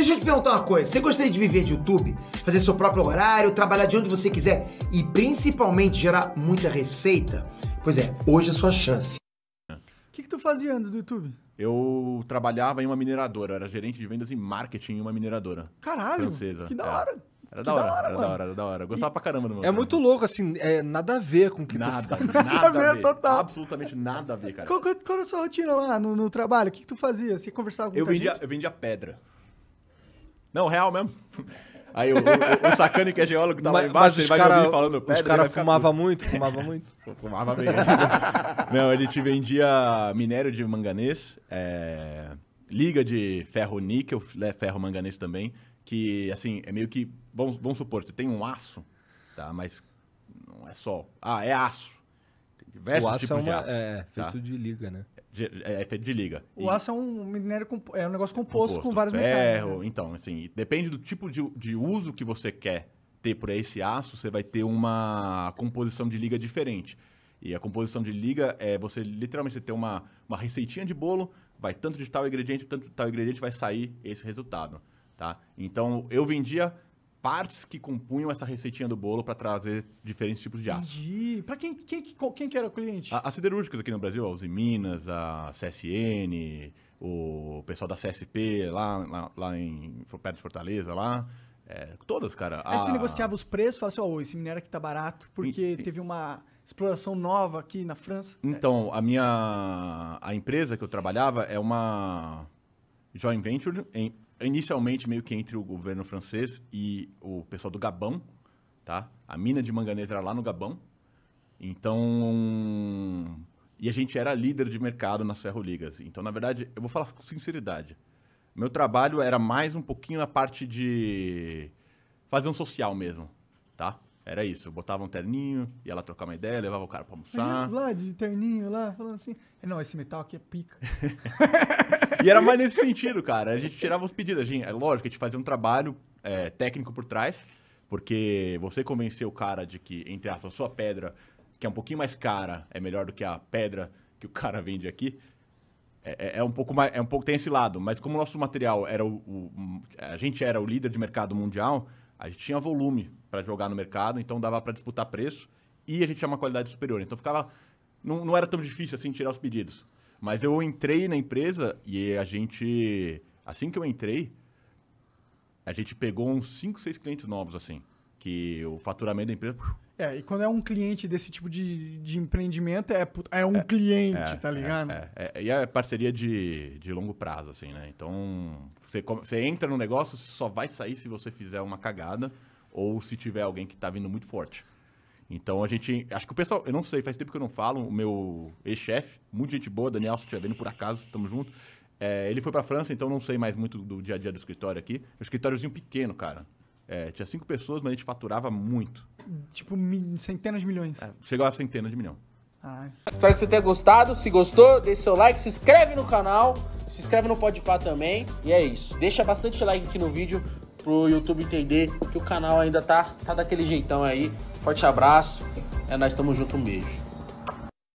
Deixa eu te perguntar uma coisa. Você gostaria de viver de YouTube? Fazer seu próprio horário, trabalhar de onde você quiser e principalmente gerar muita receita? Pois é, hoje é a sua chance. O que, que tu fazia antes do YouTube? Eu trabalhava em uma mineradora, era gerente de vendas e marketing em uma mineradora. Caralho! Francesa. Que da é. hora! É. Era da, hora, da hora, era mano. da hora, era da hora. gostava e pra caramba do meu. É cara. muito louco, assim, é, nada a ver com o que nada, tu Nada, Nada a é ver, total. Absolutamente nada a ver, cara. Qual, qual, qual era a sua rotina lá no, no trabalho? O que, que, tu fazia? Você conversava com eu Eu vendia pedra. Não, real mesmo. Aí o, o, o Sacani, que é geólogo, tá mas, embaixo, mas ele vai cara, me ouvir falando pedra. Os caras fumavam muito, fumava muito. fumava mesmo. Não, ele te vendia minério de manganês, é, liga de ferro-níquel, né, ferro-manganês também, que, assim, é meio que... Vamos, vamos supor, você tem um aço, tá? Mas não é só... Ah, é aço diversos o aço tipos é uma, de aço. É, é tá? feito tá? de liga, né? É, é, feito de liga. O e... aço é um minério, é um negócio composto, composto com vários ferro, metais. Né? Então, assim, depende do tipo de, de uso que você quer ter para esse aço, você vai ter uma composição de liga diferente. E a composição de liga é você literalmente ter uma, uma receitinha de bolo, vai tanto de tal ingrediente, tanto de tal ingrediente, vai sair esse resultado. Tá? Então, eu vendia partes que compunham essa receitinha do bolo para trazer diferentes tipos de aço. Para quem, quem, quem que era o cliente? As siderúrgicas aqui no Brasil, a Uzi Minas, a CSN, o pessoal da CSP lá, lá, lá em perto de Fortaleza lá. É, todas, cara. Aí a... você negociava os preços, falava assim, oh, esse minério aqui tá barato, porque e, teve uma exploração nova aqui na França. Então, a minha... A empresa que eu trabalhava é uma joint venture em, inicialmente meio que entre o governo francês e o pessoal do Gabão, tá? A mina de manganês era lá no Gabão. Então, e a gente era líder de mercado nas ferroligas. Então, na verdade, eu vou falar com sinceridade. Meu trabalho era mais um pouquinho na parte de fazer um social mesmo, tá? Era isso, eu botava um terninho, ia lá trocar uma ideia, levava o cara pra almoçar. Imagina, lá, de terninho, lá, falando assim, não, esse metal aqui é pica. e era mais nesse sentido, cara. A gente tirava os pedidos, a gente, é lógico, a gente fazia um trabalho é, técnico por trás, porque você convenceu o cara de que, entre aspas, a sua pedra, que é um pouquinho mais cara, é melhor do que a pedra que o cara vende aqui, é, é, é, um pouco mais, é um pouco tem esse lado, mas como o nosso material era o, o, a gente era o líder de mercado mundial, a gente tinha volume para jogar no mercado, então dava para disputar preço e a gente tinha uma qualidade superior. Então ficava. Não, não era tão difícil assim tirar os pedidos. Mas eu entrei na empresa e a gente. Assim que eu entrei, a gente pegou uns 5, 6 clientes novos, assim. Que o faturamento da empresa é, e quando é um cliente desse tipo de, de empreendimento, é, é um é, cliente, é, tá é, ligado? É, é, e é parceria de, de longo prazo, assim, né? Então, você, você entra no negócio, você só vai sair se você fizer uma cagada ou se tiver alguém que tá vindo muito forte. Então a gente. Acho que o pessoal. Eu não sei, faz tempo que eu não falo. O meu ex-chefe, muito gente boa, Daniel, se estiver vendo por acaso, tamo junto. É, ele foi pra França, então não sei mais muito do dia a dia do escritório aqui. É um escritóriozinho pequeno, cara. É, tinha cinco pessoas, mas a gente faturava muito. Tipo, centenas de milhões. É, chegava a centenas de milhão. Caralho. Espero que você tenha gostado. Se gostou, deixe seu like, se inscreve no canal, se inscreve no Podpah também. E é isso. Deixa bastante like aqui no vídeo pro YouTube entender que o canal ainda tá, tá daquele jeitão aí. Forte abraço. É nós, tamo junto, um beijo.